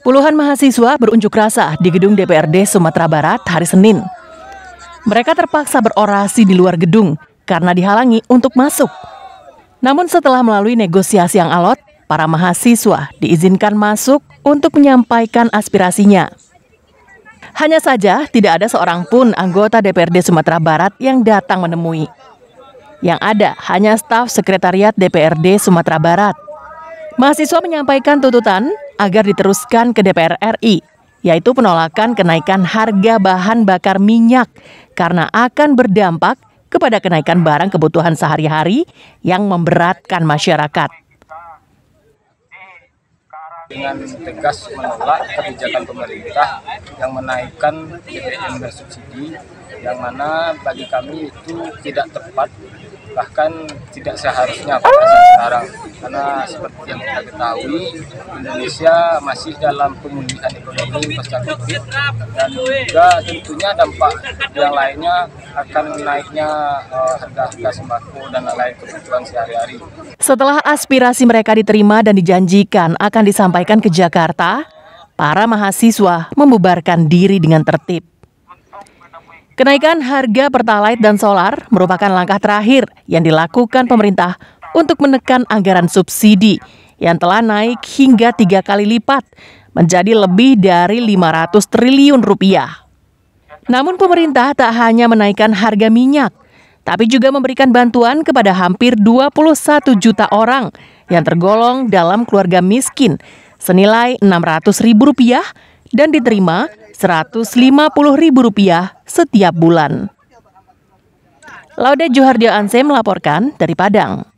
Puluhan mahasiswa berunjuk rasa di gedung DPRD Sumatera Barat hari Senin. Mereka terpaksa berorasi di luar gedung karena dihalangi untuk masuk. Namun setelah melalui negosiasi yang alot, para mahasiswa diizinkan masuk untuk menyampaikan aspirasinya. Hanya saja tidak ada seorang pun anggota DPRD Sumatera Barat yang datang menemui. Yang ada hanya staf sekretariat DPRD Sumatera Barat. Mahasiswa menyampaikan tuntutan agar diteruskan ke DPR RI, yaitu penolakan kenaikan harga bahan bakar minyak karena akan berdampak kepada kenaikan barang kebutuhan sehari-hari yang memberatkan masyarakat. Dengan tegas menolak kebijakan pemerintah yang menaikkan BBM bersubsidi, yang mana bagi kami itu tidak tepat bahkan tidak seharusnya pada sekarang karena seperti yang kita ketahui Indonesia masih dalam pemulihan ekonomi pasca covid dan juga tentunya dampak yang lainnya akan naiknya uh, eh, harga harga sembako dan lain-lain kebutuhan sehari-hari. Setelah aspirasi mereka diterima dan dijanjikan akan disampaikan ke Jakarta, para mahasiswa membubarkan diri dengan tertib. Kenaikan harga Pertalite dan solar merupakan langkah terakhir yang dilakukan pemerintah untuk menekan anggaran subsidi yang telah naik hingga tiga kali lipat menjadi lebih dari 500 triliun rupiah. Namun pemerintah tak hanya menaikkan harga minyak, tapi juga memberikan bantuan kepada hampir 21 juta orang yang tergolong dalam keluarga miskin senilai 600 ribu rupiah dan diterima Rp150.000 setiap bulan. Lauda Juhardio Anse melaporkan dari Padang.